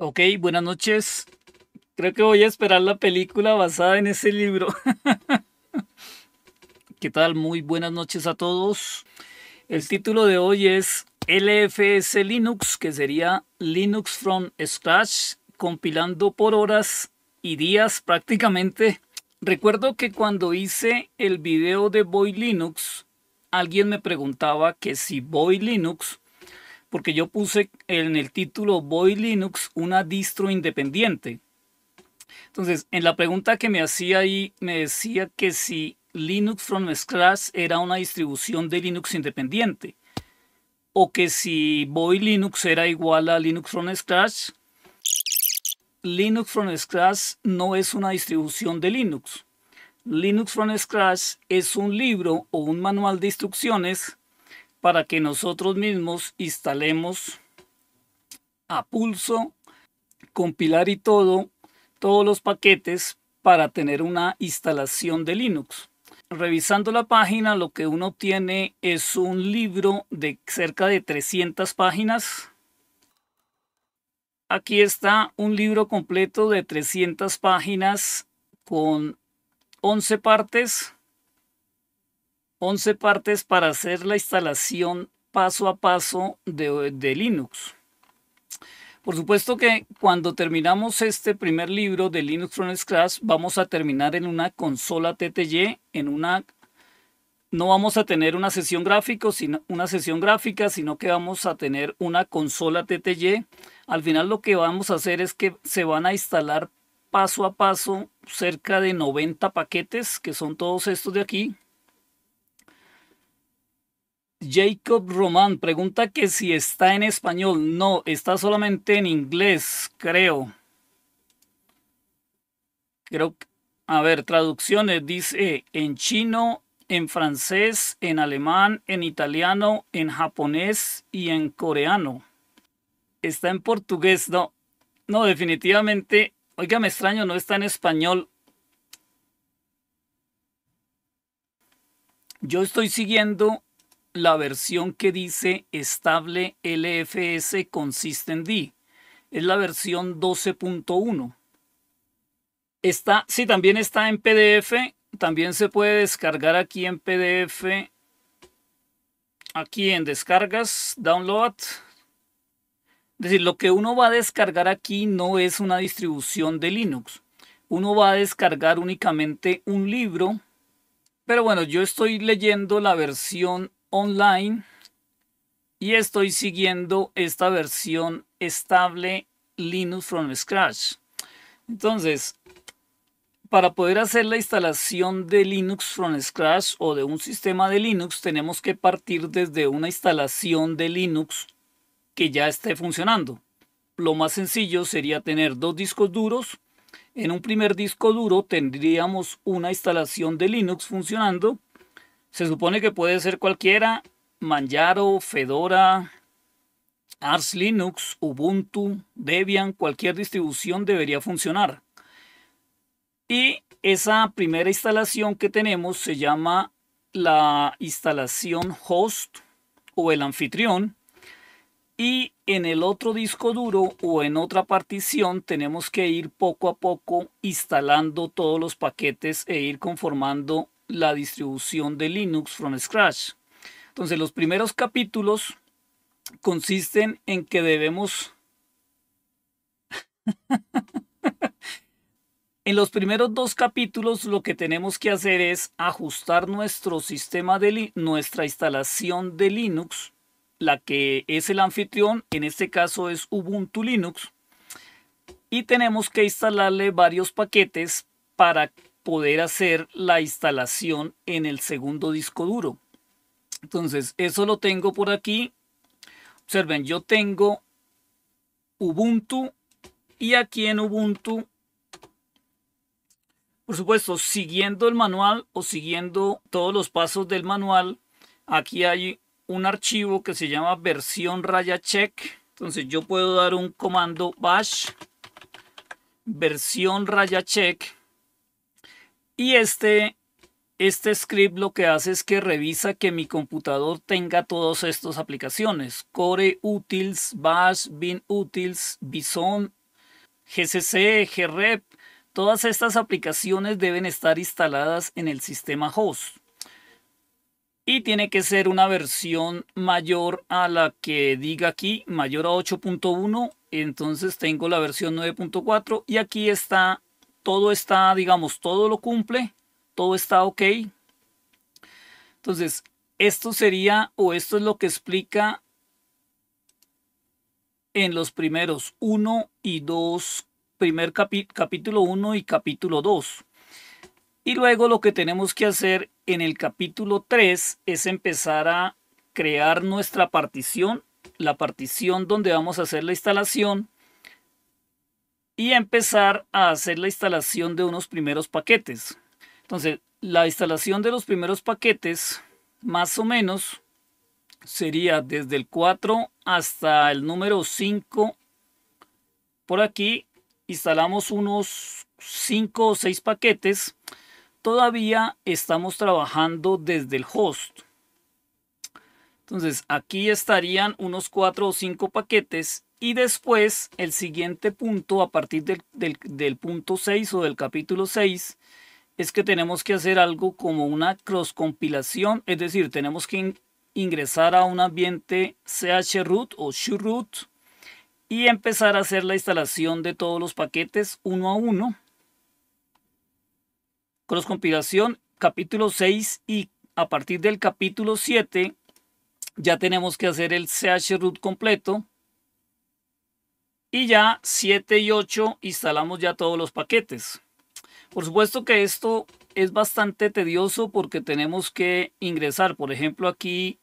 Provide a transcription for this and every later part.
Ok, buenas noches. Creo que voy a esperar la película basada en ese libro. ¿Qué tal? Muy buenas noches a todos. El título de hoy es LFS Linux, que sería Linux from Scratch, compilando por horas y días prácticamente. Recuerdo que cuando hice el video de Boy Linux, alguien me preguntaba que si Boy Linux porque yo puse en el título Boy Linux una distro independiente. Entonces, en la pregunta que me hacía ahí, me decía que si Linux from scratch era una distribución de Linux independiente, o que si Boy Linux era igual a Linux from scratch, Linux from scratch no es una distribución de Linux. Linux from scratch es un libro o un manual de instrucciones para que nosotros mismos instalemos a pulso, compilar y todo, todos los paquetes para tener una instalación de Linux. Revisando la página, lo que uno tiene es un libro de cerca de 300 páginas. Aquí está un libro completo de 300 páginas con 11 partes 11 partes para hacer la instalación paso a paso de, Linux. Por supuesto que cuando terminamos este primer libro de Linux from Scratch, vamos a terminar en una consola TTY, en una no vamos a tener una sesión sino una sesión gráfica, sino que vamos a tener una consola TTY. Al final lo que vamos a hacer es que se van a instalar paso a paso cerca de 90 paquetes, que son todos estos de aquí, Jacob Román pregunta que si está en español. No, está solamente en inglés, creo. Creo a ver, traducciones dice en chino, en francés, en alemán, en italiano, en japonés y en coreano. Está en portugués, no. No, definitivamente, oiga, me extraño, no está en español. Yo estoy siguiendo la versión que dice estable LFS D Es la versión 12.1. Está, sí, también está en PDF. También se puede descargar aquí en PDF. Aquí en descargas, download. Es decir, lo que uno va a descargar aquí no es una distribución de Linux. Uno va a descargar únicamente un libro. Pero bueno, yo estoy leyendo la versión online y estoy siguiendo esta versión estable Linux from scratch. Entonces, para poder hacer la instalación de Linux from scratch o de un sistema de Linux, tenemos que partir desde una instalación de Linux que ya esté funcionando. Lo más sencillo sería tener dos discos duros. En un primer disco duro tendríamos una instalación de Linux funcionando se supone que puede ser cualquiera, Manjaro, Fedora, Ars Linux, Ubuntu, Debian, cualquier distribución debería funcionar. Y esa primera instalación que tenemos se llama la instalación host o el anfitrión. Y en el otro disco duro o en otra partición tenemos que ir poco a poco instalando todos los paquetes e ir conformando la distribución de Linux from scratch. Entonces los primeros capítulos consisten en que debemos... en los primeros dos capítulos lo que tenemos que hacer es ajustar nuestro sistema de nuestra instalación de Linux, la que es el anfitrión, en este caso es Ubuntu Linux, y tenemos que instalarle varios paquetes para poder hacer la instalación en el segundo disco duro. Entonces, eso lo tengo por aquí. Observen, yo tengo Ubuntu y aquí en Ubuntu, por supuesto, siguiendo el manual o siguiendo todos los pasos del manual, aquí hay un archivo que se llama versión raya check. Entonces yo puedo dar un comando bash versión raya check y este, este script lo que hace es que revisa que mi computador tenga todas estas aplicaciones. Core Utils, Bash, Bin Utils, Bison, GCC, GREP. Todas estas aplicaciones deben estar instaladas en el sistema host. Y tiene que ser una versión mayor a la que diga aquí, mayor a 8.1. Entonces tengo la versión 9.4 y aquí está todo está, digamos, todo lo cumple, todo está ok. Entonces, esto sería, o esto es lo que explica en los primeros 1 y 2, primer capítulo 1 y capítulo 2. Y luego lo que tenemos que hacer en el capítulo 3 es empezar a crear nuestra partición, la partición donde vamos a hacer la instalación y empezar a hacer la instalación de unos primeros paquetes. Entonces, la instalación de los primeros paquetes, más o menos, sería desde el 4 hasta el número 5. Por aquí instalamos unos 5 o 6 paquetes. Todavía estamos trabajando desde el host. Entonces aquí estarían unos 4 o 5 paquetes y después, el siguiente punto, a partir del, punto 6 o del capítulo 6, es que tenemos que hacer algo como una cross compilación, es decir, tenemos que ingresar a un ambiente chroot o shroot y empezar a hacer la instalación de todos los paquetes uno a uno. Cross compilación, capítulo 6 y a partir del capítulo 7 ya tenemos que hacer el chroot completo y ya 7 y 8 instalamos ya todos los paquetes. Por supuesto que esto es bastante tedioso porque tenemos que ingresar, por ejemplo, aquí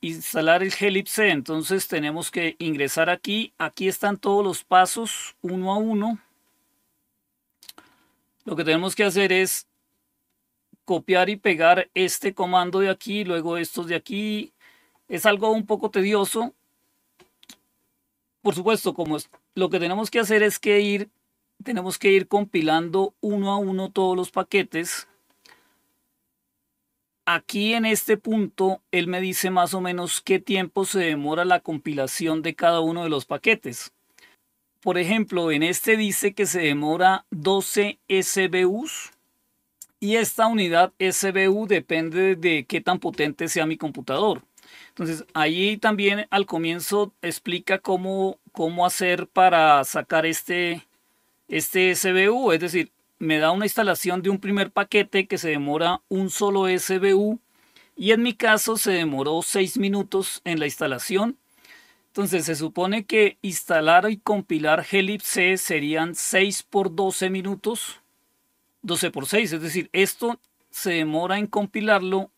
instalar el Helipse, entonces tenemos que ingresar aquí, aquí están todos los pasos uno a uno. Lo que tenemos que hacer es copiar y pegar este comando de aquí, luego estos de aquí. Es algo un poco tedioso, por supuesto, como lo que tenemos que hacer es que ir, tenemos que ir compilando uno a uno todos los paquetes. Aquí en este punto, él me dice más o menos qué tiempo se demora la compilación de cada uno de los paquetes. Por ejemplo, en este dice que se demora 12 SBUs y esta unidad SBU depende de qué tan potente sea mi computador. Entonces, ahí también al comienzo explica cómo, hacer para sacar este, este SBU, es decir, me da una instalación de un primer paquete que se demora un solo SBU y en mi caso se demoró 6 minutos en la instalación. Entonces se supone que instalar y compilar Helix C serían 6 por 12 minutos, 12 por 6, es decir, esto se demora en compilarlo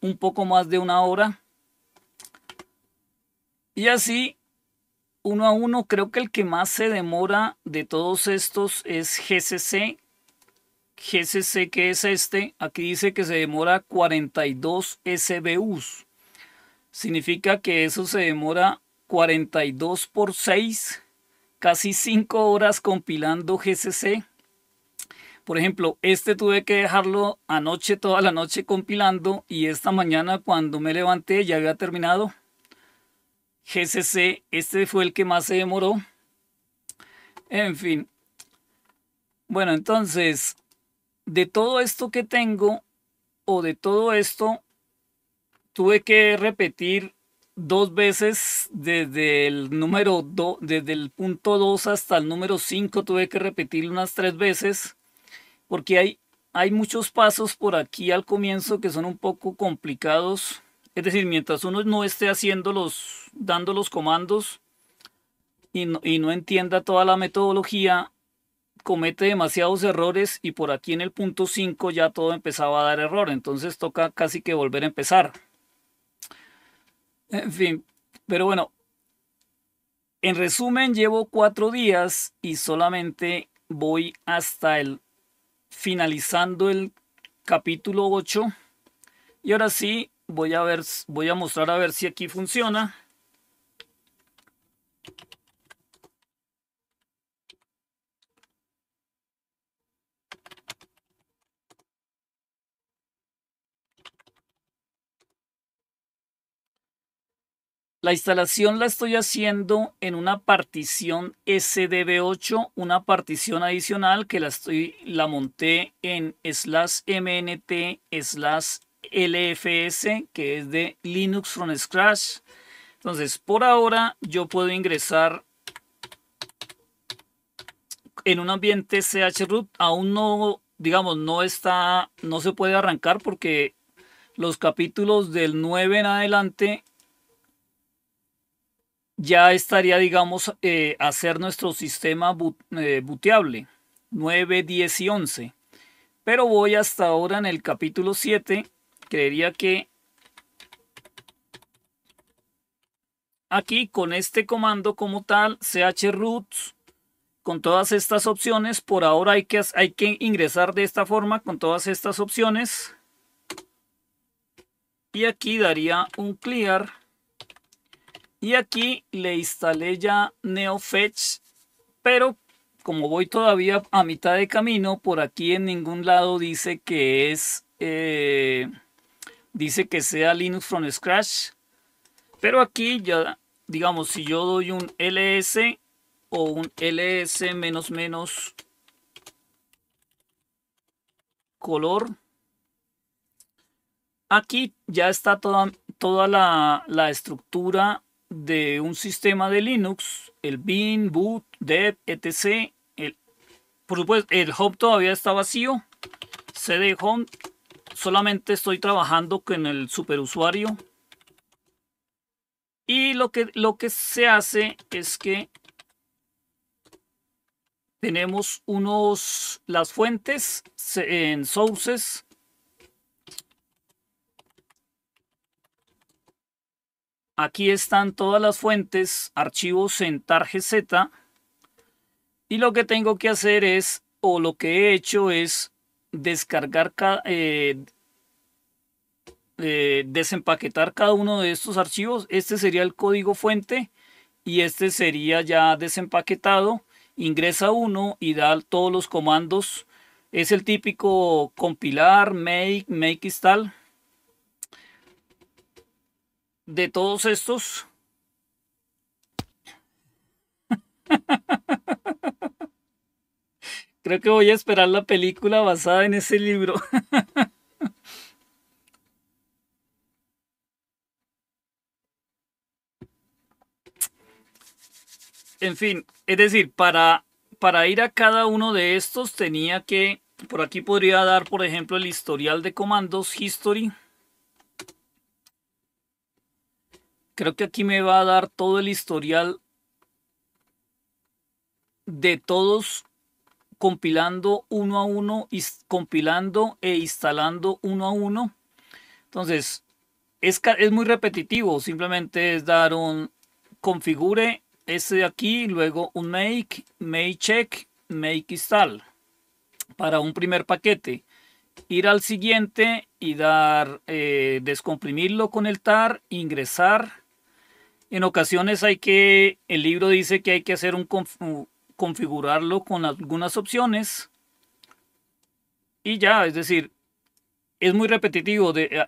un poco más de una hora y así, uno a uno, creo que el que más se demora de todos estos es GCC. GCC que es este, aquí dice que se demora 42 SBUs. Significa que eso se demora 42 por 6, casi 5 horas compilando GCC. Por ejemplo, este tuve que dejarlo anoche, toda la noche compilando y esta mañana cuando me levanté ya había terminado. GCC, este fue el que más se demoró. En fin. Bueno, entonces, de todo esto que tengo, o de todo esto, tuve que repetir dos veces desde el número 2, desde el punto 2 hasta el número 5, tuve que repetir unas tres veces, porque hay, hay muchos pasos por aquí al comienzo que son un poco complicados es decir, mientras uno no esté haciendo los, dando los comandos y no, y no entienda toda la metodología, comete demasiados errores y por aquí en el punto 5 ya todo empezaba a dar error. Entonces toca casi que volver a empezar. En fin, pero bueno, en resumen, llevo cuatro días y solamente voy hasta el finalizando el capítulo 8. Y ahora sí, Voy a ver, voy a mostrar a ver si aquí funciona. La instalación la estoy haciendo en una partición SDB8, una partición adicional que la, estoy, la monté en slash mnt slash LFS, que es de Linux from Scratch. Entonces, por ahora yo puedo ingresar en un ambiente chroot. Aún no, digamos, no está, no se puede arrancar porque los capítulos del 9 en adelante ya estaría, digamos, hacer eh, nuestro sistema boot, eh, booteable. 9, 10 y 11. Pero voy hasta ahora en el capítulo 7 creería que aquí con este comando como tal, chroot, con todas estas opciones, por ahora hay que, hay que ingresar de esta forma con todas estas opciones. Y aquí daría un clear. Y aquí le instalé ya NeoFetch, pero como voy todavía a mitad de camino, por aquí en ningún lado dice que es... Eh, dice que sea Linux from scratch. Pero aquí ya, digamos, si yo doy un ls o un ls menos menos color, aquí ya está toda, toda la, estructura de un sistema de Linux, el bin, boot, dev, etc. El, por supuesto, el home todavía está vacío. cd home solamente estoy trabajando con el superusuario. Y lo que, lo que se hace es que tenemos unos, las fuentes en sources. Aquí están todas las fuentes, archivos en Z. Y lo que tengo que hacer es, o lo que he hecho es descargar, eh, eh, desempaquetar cada uno de estos archivos. Este sería el código fuente y este sería ya desempaquetado. Ingresa uno y da todos los comandos. Es el típico compilar, make, make install. De todos estos. Creo que voy a esperar la película basada en ese libro. en fin, es decir, para, para ir a cada uno de estos tenía que, por aquí podría dar, por ejemplo, el historial de comandos, history. Creo que aquí me va a dar todo el historial de todos compilando uno a uno, compilando e instalando uno a uno. Entonces, es, es muy repetitivo, simplemente es dar un configure este de aquí, luego un make, make check, make install para un primer paquete. Ir al siguiente y dar, eh, descomprimirlo con el tar, ingresar. En ocasiones hay que, el libro dice que hay que hacer un, configurarlo con algunas opciones y ya, es decir, es muy repetitivo de eh,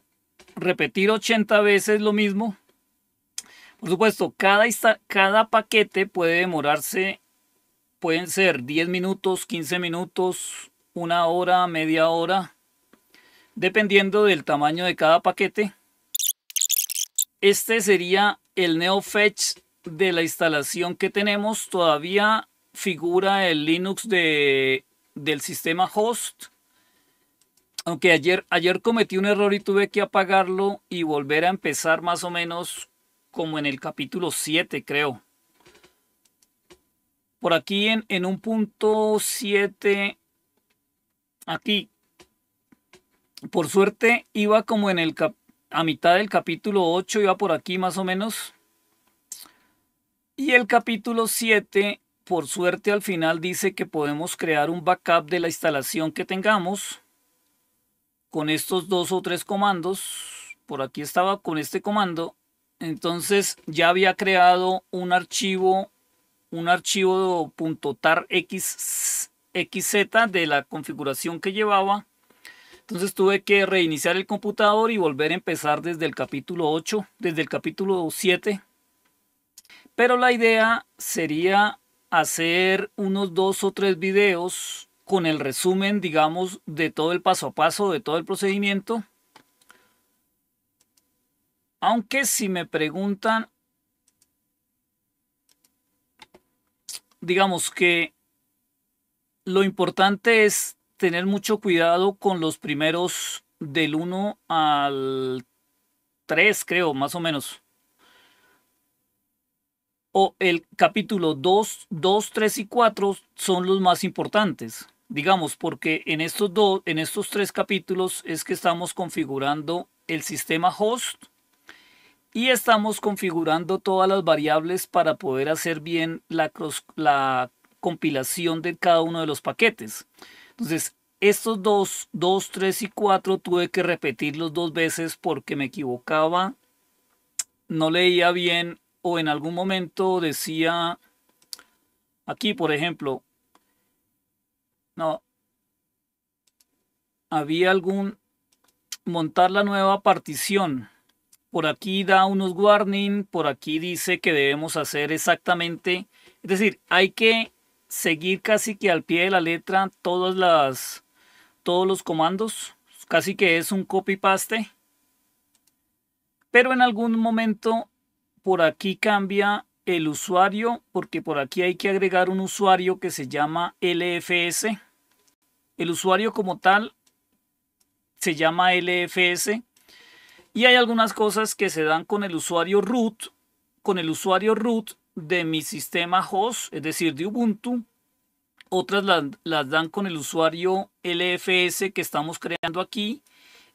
repetir 80 veces lo mismo. Por supuesto, cada, cada paquete puede demorarse, pueden ser 10 minutos, 15 minutos, una hora, media hora, dependiendo del tamaño de cada paquete. Este sería el NeoFetch de la instalación que tenemos. Todavía figura el Linux de, del sistema host. Aunque ayer, ayer cometí un error y tuve que apagarlo y volver a empezar más o menos como en el capítulo 7, creo. Por aquí en, en un punto 7, aquí, por suerte iba como en el a mitad del capítulo 8, iba por aquí más o menos. Y el capítulo 7 por suerte al final dice que podemos crear un backup de la instalación que tengamos con estos dos o tres comandos. Por aquí estaba con este comando. Entonces ya había creado un archivo, un archivo .tarxz de la configuración que llevaba. Entonces tuve que reiniciar el computador y volver a empezar desde el capítulo 8, desde el capítulo 7. Pero la idea sería hacer unos dos o tres videos con el resumen, digamos, de todo el paso a paso, de todo el procedimiento. Aunque si me preguntan, digamos que lo importante es tener mucho cuidado con los primeros del 1 al 3, creo, más o menos o el capítulo 2, 2, 3 y 4 son los más importantes, digamos, porque en estos, dos, en estos tres capítulos es que estamos configurando el sistema host y estamos configurando todas las variables para poder hacer bien la, la compilación de cada uno de los paquetes. Entonces, estos dos, 2, 3 y 4 tuve que repetirlos dos veces porque me equivocaba, no leía bien o en algún momento decía, aquí por ejemplo, no, había algún, montar la nueva partición. Por aquí da unos warning, por aquí dice que debemos hacer exactamente, es decir, hay que seguir casi que al pie de la letra todos las, todos los comandos, casi que es un copy paste pero en algún momento por aquí cambia el usuario porque por aquí hay que agregar un usuario que se llama LFS. El usuario como tal se llama LFS y hay algunas cosas que se dan con el usuario root, con el usuario root de mi sistema host, es decir, de Ubuntu. Otras las, dan con el usuario LFS que estamos creando aquí.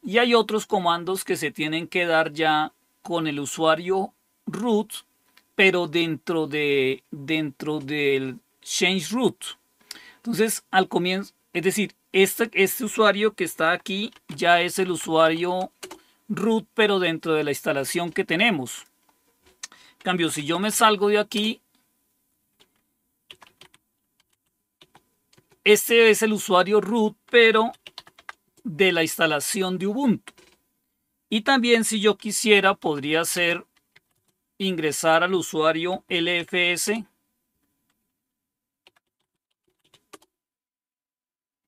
Y hay otros comandos que se tienen que dar ya con el usuario root, pero dentro, de, dentro del change root. Entonces, al comienzo, es decir, este, este usuario que está aquí ya es el usuario root, pero dentro de la instalación que tenemos. cambio, si yo me salgo de aquí, este es el usuario root, pero de la instalación de Ubuntu. Y también si yo quisiera, podría ser ingresar al usuario LFS.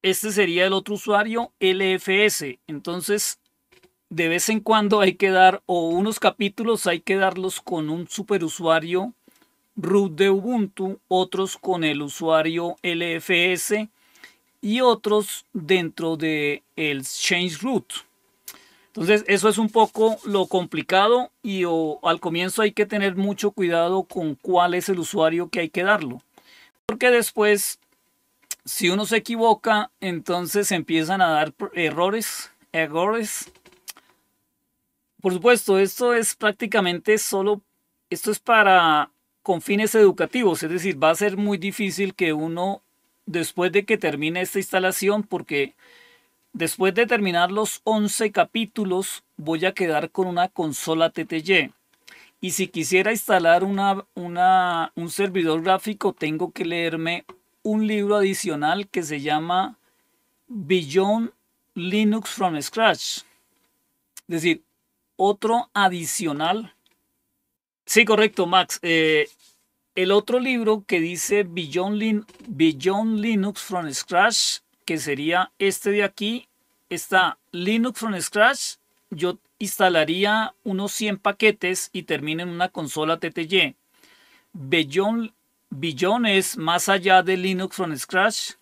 Este sería el otro usuario LFS. Entonces, de vez en cuando hay que dar, o unos capítulos hay que darlos con un superusuario root de Ubuntu, otros con el usuario LFS y otros dentro de el change root. Entonces, eso es un poco lo complicado y al comienzo hay que tener mucho cuidado con cuál es el usuario que hay que darlo. Porque después, si uno se equivoca, entonces empiezan a dar errores, errores. Por supuesto, esto es prácticamente solo, esto es para con fines educativos, es decir, va a ser muy difícil que uno, después de que termine esta instalación, porque Después de terminar los 11 capítulos, voy a quedar con una consola TTY. Y si quisiera instalar una, un servidor gráfico, tengo que leerme un libro adicional que se llama Beyond Linux from Scratch. Es decir, otro adicional. Sí, correcto, Max. Eh, el otro libro que dice Beyond Linux from Scratch que sería este de aquí, está Linux from Scratch. Yo instalaría unos 100 paquetes y termino en una consola TTY. Beyond, Beyond es más allá de Linux from Scratch.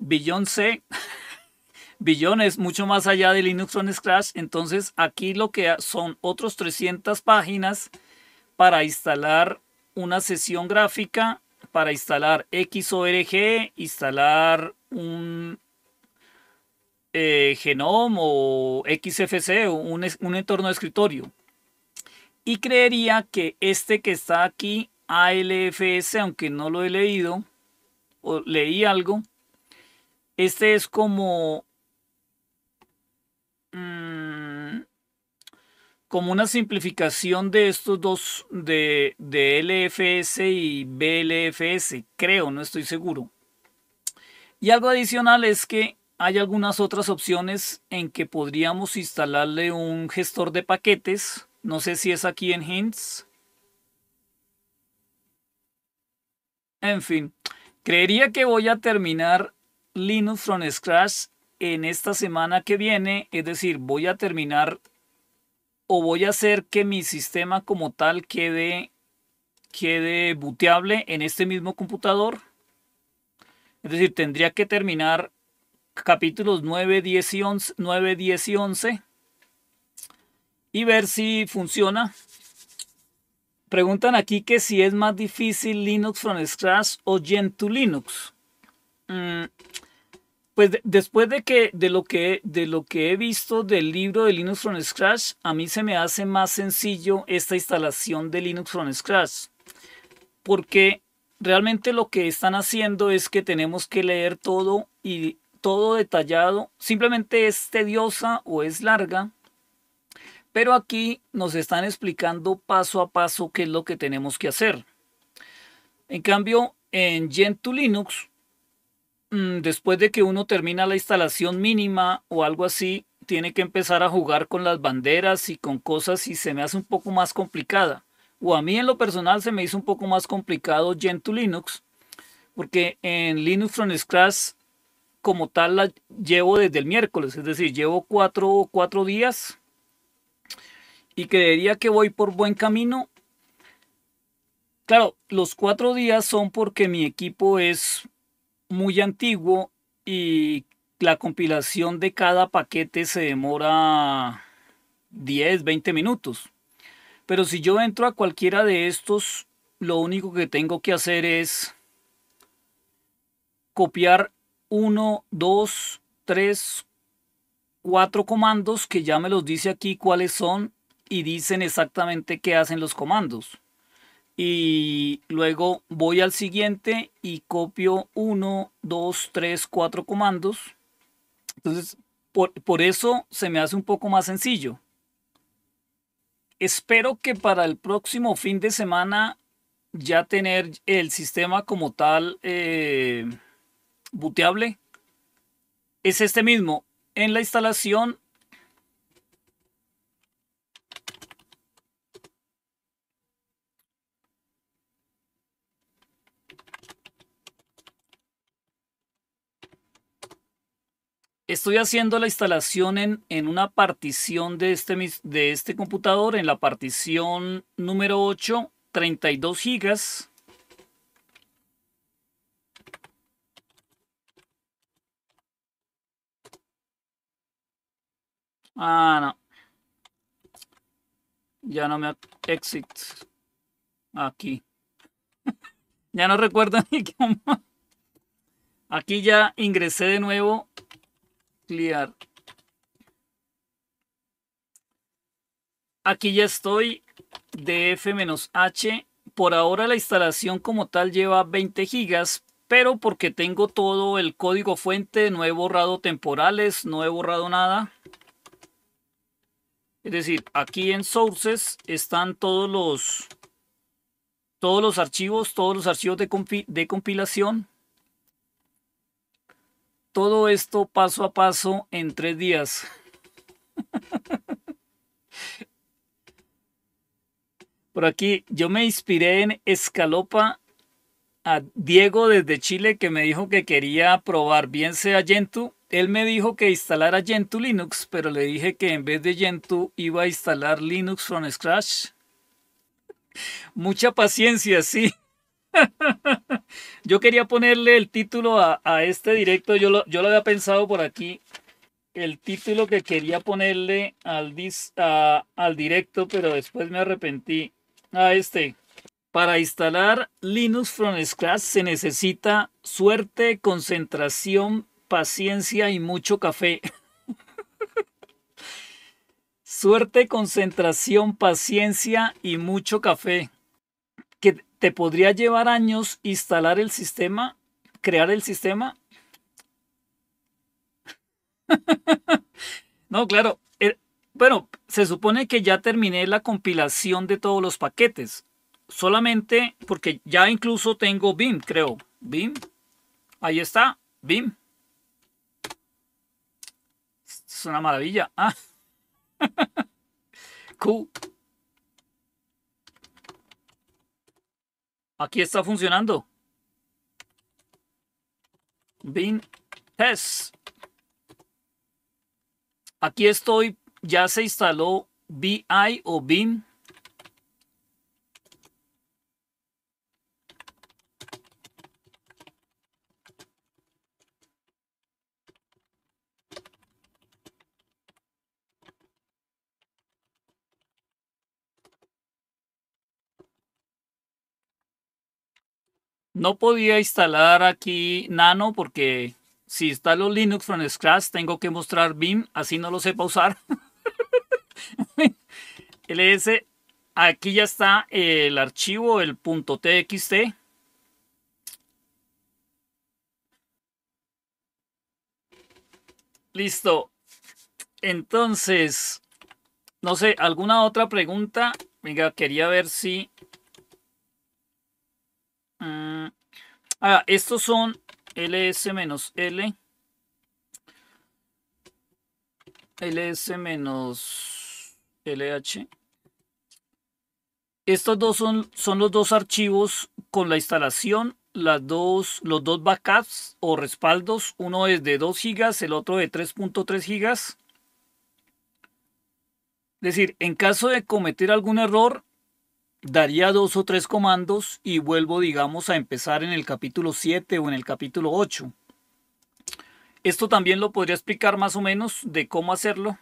Beyond C. Beyond es mucho más allá de Linux from Scratch. Entonces aquí lo que son otros 300 páginas para instalar una sesión gráfica, para instalar XORG, instalar un eh, Genome o XFC, un, un entorno de escritorio. Y creería que este que está aquí, ALFS, aunque no lo he leído, o leí algo, este es como mm, como una simplificación de estos dos, de, de, LFS y BLFS, creo, no estoy seguro. Y algo adicional es que hay algunas otras opciones en que podríamos instalarle un gestor de paquetes. No sé si es aquí en Hints. En fin, creería que voy a terminar Linux from Scratch en esta semana que viene. Es decir, voy a terminar o voy a hacer que mi sistema como tal quede, quede en este mismo computador. Es decir, tendría que terminar capítulos 9, 10 y 11, 9, 10 y 11 y ver si funciona. Preguntan aquí que si es más difícil Linux from scratch o Gentoo Linux. Mm, pues después de que de lo que de lo que he visto del libro de Linux from scratch, a mí se me hace más sencillo esta instalación de Linux from scratch, porque realmente lo que están haciendo es que tenemos que leer todo y todo detallado. Simplemente es tediosa o es larga. Pero aquí nos están explicando paso a paso qué es lo que tenemos que hacer. En cambio, en Gentoo Linux, mm, después de que uno termina la instalación mínima o algo así, tiene que empezar a jugar con las banderas y con cosas y se me hace un poco más complicada o a mí en lo personal se me hizo un poco más complicado Gentoo Linux, porque en Linux from Scratch como tal la llevo desde el miércoles, es decir, llevo cuatro, cuatro días y creería que voy por buen camino. Claro, los cuatro días son porque mi equipo es muy antiguo y la compilación de cada paquete se demora 10, 20 minutos. Pero si yo entro a cualquiera de estos, lo único que tengo que hacer es copiar 1, dos, tres, 4 comandos que ya me los dice aquí cuáles son y dicen exactamente qué hacen los comandos. Y luego voy al siguiente y copio 1, 2, 3, cuatro comandos. Entonces, por, por eso se me hace un poco más sencillo. Espero que para el próximo fin de semana ya tener el sistema como tal eh, es este mismo. En la instalación estoy haciendo la instalación en, en una partición de este, de este computador, en la partición número 8, 32 gigas. Ah, no. Ya no me exit. Aquí. ya no recuerdo ni cómo. Aquí ya ingresé de nuevo clear. Aquí ya estoy df-h. Por ahora la instalación como tal lleva 20 gigas, pero porque tengo todo el código fuente, no he borrado temporales, no he borrado nada. Es decir, aquí en sources están todos los, todos los archivos, todos los archivos de compilación. Todo esto paso a paso en tres días. Por aquí, yo me inspiré en Escalopa a Diego desde Chile que me dijo que quería probar bien sea Gentoo. Él me dijo que instalara Gentoo Linux, pero le dije que en vez de Gentoo iba a instalar Linux from scratch. Mucha paciencia, sí. yo quería ponerle el título a, este directo, yo lo, yo lo había pensado por aquí, el título que quería ponerle al, al directo, pero después me arrepentí. A este. Para instalar Linux from scratch se necesita suerte, concentración, paciencia y mucho café. suerte, concentración, paciencia y mucho café te podría llevar años instalar el sistema, crear el sistema. no, claro. Eh, bueno, se supone que ya terminé la compilación de todos los paquetes. Solamente porque ya incluso tengo BIM, creo. BIM. Ahí está. BIM. Es una maravilla. cool. Ah. Aquí está funcionando. Bin test. Aquí estoy, ya se instaló BI o BIM No podía instalar aquí Nano porque si instalo Linux from scratch tengo que mostrar BIM, así no lo sepa usar. ls, aquí ya está el archivo, el .txt. Listo. Entonces, no sé, ¿alguna otra pregunta? Venga, quería ver si Mm. Ah, estos son ls menos l. ls menos lh. Estos dos son, son los dos archivos con la instalación, las dos, los dos backups o respaldos. Uno es de 2 GB, el otro de 3.3 GB. Es decir, en caso de cometer algún error, daría dos o tres comandos y vuelvo, digamos, a empezar en el capítulo 7 o en el capítulo 8. Esto también lo podría explicar más o menos de cómo hacerlo,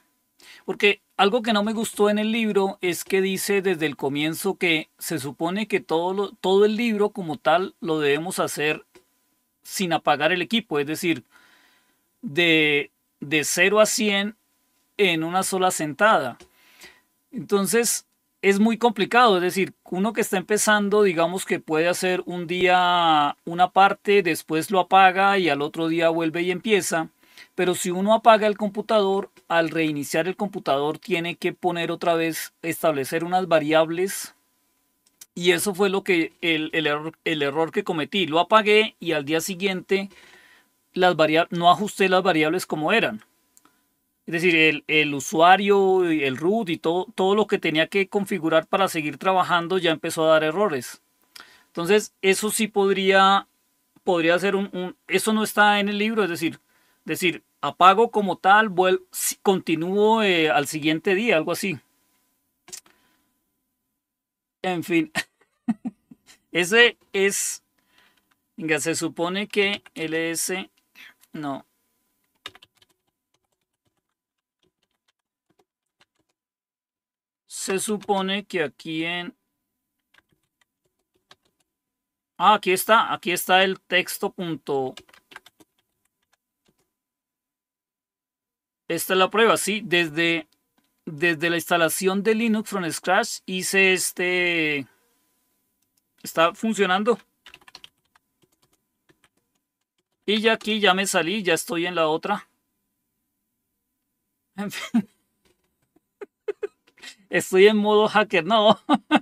porque algo que no me gustó en el libro es que dice desde el comienzo que se supone que todo, todo el libro como tal lo debemos hacer sin apagar el equipo, es decir, de, de 0 a 100 en una sola sentada. Entonces, es muy complicado, es decir, uno que está empezando, digamos que puede hacer un día una parte, después lo apaga y al otro día vuelve y empieza, pero si uno apaga el computador, al reiniciar el computador tiene que poner otra vez, establecer unas variables y eso fue lo que el, error, que cometí, lo apagué y al día siguiente las no ajusté las variables como eran. Es decir, el, el usuario, el root y todo, todo lo que tenía que configurar para seguir trabajando ya empezó a dar errores. Entonces, eso sí podría, podría ser un, Eso no está en el libro, es decir, decir apago como tal, continúo eh, al siguiente día, algo así. En fin, ese es... Venga, se supone que LS... No, se supone que aquí en... Ah, aquí está, aquí está el texto punto... Esta es la prueba, sí, desde, desde la instalación de Linux from scratch hice este... Está funcionando. Y ya aquí ya me salí, ya estoy en la otra. En fin estoy en modo hacker, no.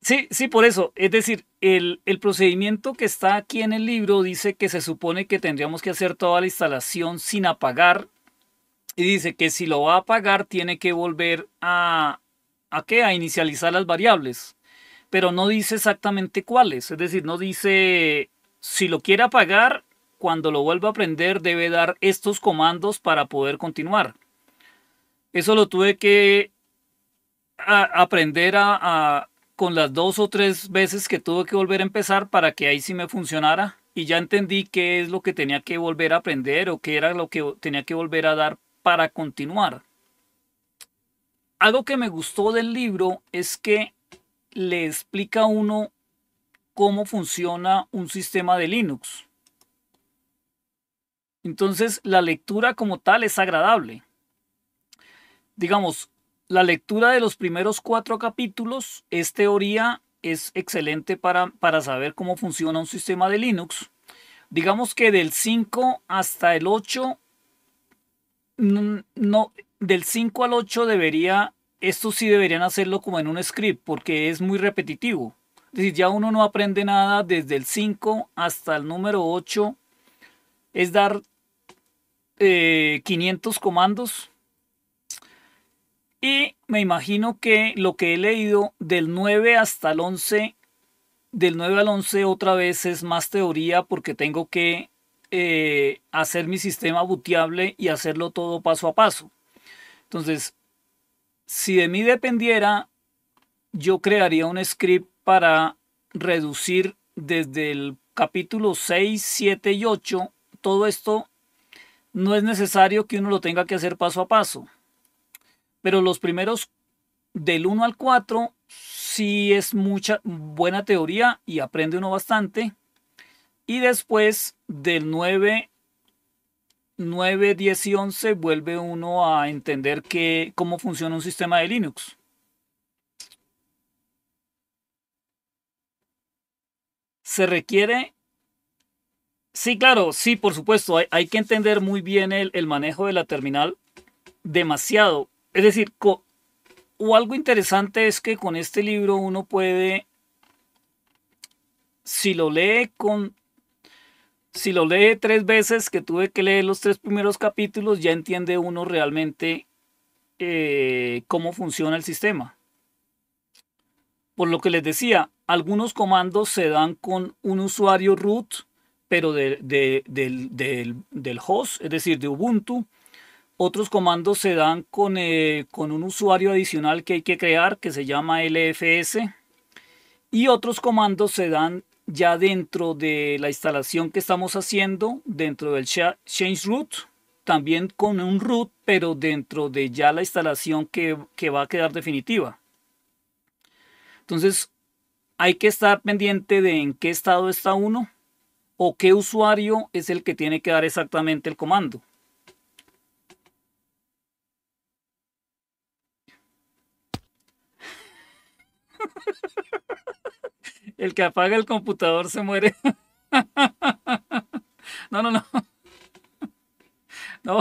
sí, sí, por eso. Es decir, el, procedimiento que está aquí en el libro dice que se supone que tendríamos que hacer toda la instalación sin apagar. Y dice que si lo va a apagar, tiene que volver a, ¿a qué? A inicializar las variables. Pero no dice exactamente cuáles. Es decir, no dice si lo quiere apagar, cuando lo vuelva a prender debe dar estos comandos para poder continuar. Eso lo tuve que aprender a, con las dos o tres veces que tuve que volver a empezar para que ahí sí me funcionara y ya entendí qué es lo que tenía que volver a aprender o qué era lo que tenía que volver a dar para continuar. Algo que me gustó del libro es que le explica a uno cómo funciona un sistema de Linux. Entonces la lectura como tal es agradable digamos, la lectura de los primeros cuatro capítulos es teoría, es excelente para, para saber cómo funciona un sistema de Linux. Digamos que del 5 hasta el 8, no, del 5 al 8 debería, esto sí deberían hacerlo como en un script, porque es muy repetitivo. Es decir, ya uno no aprende nada desde el 5 hasta el número 8. Es dar 500 eh, comandos y me imagino que lo que he leído del 9 hasta el 11, del 9 al 11 otra vez es más teoría porque tengo que eh, hacer mi sistema boteable y hacerlo todo paso a paso. Entonces, si de mí dependiera, yo crearía un script para reducir desde el capítulo 6, 7 y 8. Todo esto no es necesario que uno lo tenga que hacer paso a paso pero los primeros del 1 al 4 sí es mucha buena teoría y aprende uno bastante. Y después del 9, 9, 10 y 11 vuelve uno a entender que, cómo funciona un sistema de Linux. Se requiere... Sí, claro, sí, por supuesto, hay, que entender muy bien el, el manejo de la terminal demasiado es decir, o algo interesante es que con este libro uno puede, si lo lee con, si lo lee tres veces, que tuve que leer los tres primeros capítulos, ya entiende uno realmente eh, cómo funciona el sistema. Por lo que les decía, algunos comandos se dan con un usuario root, pero del, del, del host, es decir, de Ubuntu otros comandos se dan eh, con, un usuario adicional que hay que crear que se llama LFS. Y otros comandos se dan ya dentro de la instalación que estamos haciendo, dentro del change root, también con un root, pero dentro de ya la instalación que va a quedar definitiva. Entonces, hay que estar pendiente de en qué estado está uno o qué usuario es el que tiene que dar exactamente el comando. El que apaga el computador se muere. No, no, no. No.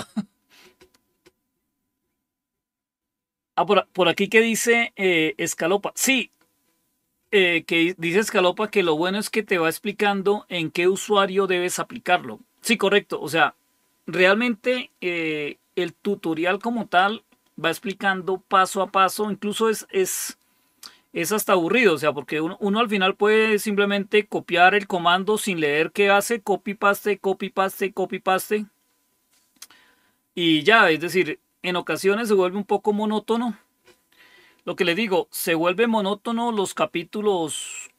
Ah, por, aquí que dice eh, Escalopa. Sí, eh, que dice Escalopa que lo bueno es que te va explicando en qué usuario debes aplicarlo. Sí, correcto. O sea, realmente eh, el tutorial como tal va explicando paso a paso. Incluso es, es es hasta aburrido, o sea, porque uno, al final puede simplemente copiar el comando sin leer qué hace, copy paste, copy paste, copy paste. Y ya, es decir, en ocasiones se vuelve un poco monótono. Lo que le digo, se vuelve monótono los capítulos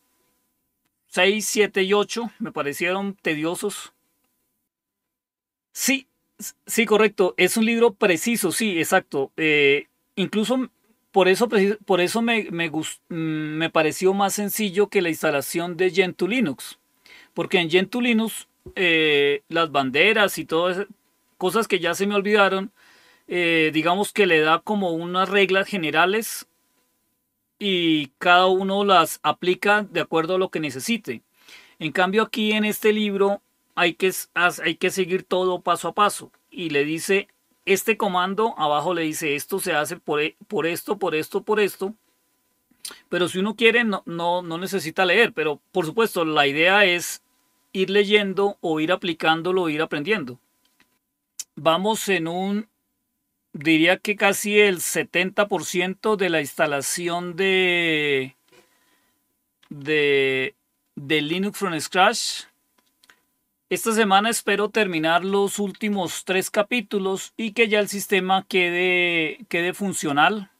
6, 7 y 8, me parecieron tediosos. Sí, sí, correcto, es un libro preciso, sí, exacto. Eh, incluso por eso, por eso mm, me, pareció más sencillo que la instalación de Gentoo Linux. Porque en Gentoo Linux eh, las banderas y todas cosas que ya se me olvidaron, eh, digamos que le da como unas reglas generales y cada uno las aplica de acuerdo a lo que necesite. En cambio aquí en este libro hay que, hay que seguir todo paso a paso y le dice este comando abajo le dice esto se hace por, e, por esto, por esto, por esto. Pero si uno quiere, no, no, necesita leer. Pero por supuesto, la idea es ir leyendo o ir aplicándolo, o ir aprendiendo. Vamos en un, diría que casi el 70% de la instalación de, de, de Linux from scratch esta semana espero terminar los últimos tres capítulos y que ya el sistema quede, quede funcional.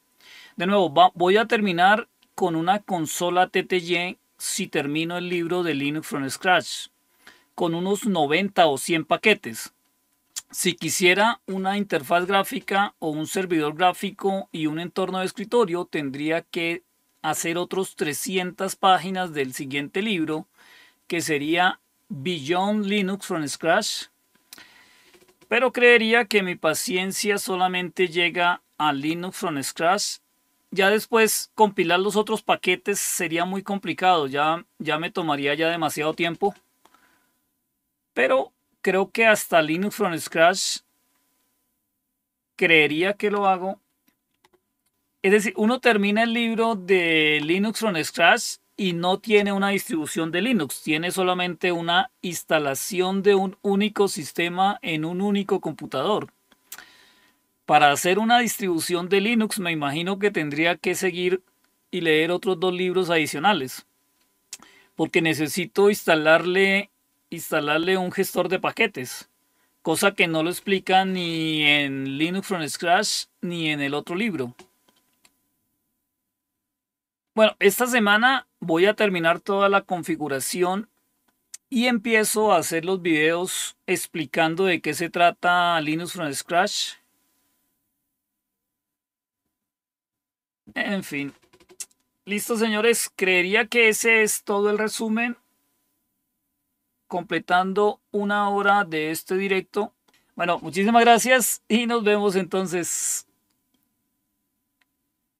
De nuevo, voy a terminar con una consola TTY si termino el libro de Linux from Scratch, con unos 90 o 100 paquetes. Si quisiera una interfaz gráfica o un servidor gráfico y un entorno de escritorio, tendría que hacer otros 300 páginas del siguiente libro, que sería Beyond Linux from Scratch, pero creería que mi paciencia solamente llega a Linux from Scratch. Ya después compilar los otros paquetes sería muy complicado, ya, ya me tomaría ya demasiado tiempo. Pero creo que hasta Linux from Scratch creería que lo hago. Es decir, uno termina el libro de Linux from Scratch y no tiene una distribución de Linux, tiene solamente una instalación de un único sistema en un único computador. Para hacer una distribución de Linux me imagino que tendría que seguir y leer otros dos libros adicionales, porque necesito instalarle, instalarle un gestor de paquetes, cosa que no lo explica ni en Linux from Scratch ni en el otro libro. Bueno, esta semana voy a terminar toda la configuración y empiezo a hacer los videos explicando de qué se trata Linux from Scratch. En fin. Listo, señores. Creería que ese es todo el resumen. Completando una hora de este directo. Bueno, muchísimas gracias y nos vemos entonces.